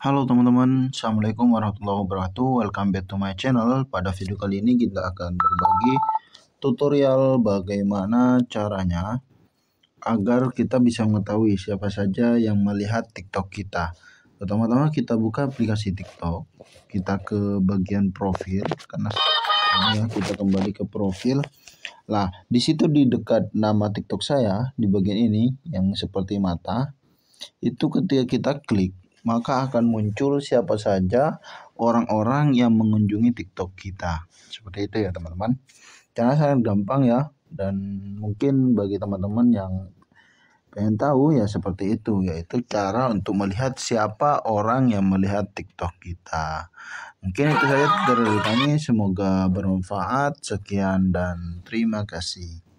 Halo teman-teman, Assalamualaikum warahmatullahi wabarakatuh Welcome back to my channel Pada video kali ini kita akan berbagi tutorial bagaimana caranya Agar kita bisa mengetahui siapa saja yang melihat tiktok kita Pertama-tama kita buka aplikasi tiktok Kita ke bagian profil Karena ya, kita kembali ke profil Nah, disitu di dekat nama TikTok saya di bagian ini yang seperti mata itu ketika kita klik maka akan muncul siapa saja orang-orang yang mengunjungi TikTok kita. Seperti itu ya teman-teman. Cara sangat gampang ya dan mungkin bagi teman-teman yang pengen tahu ya seperti itu yaitu cara untuk melihat siapa orang yang melihat TikTok kita. Mungkin itu saja dari kami semoga bermanfaat. Sekian dan terima kasih.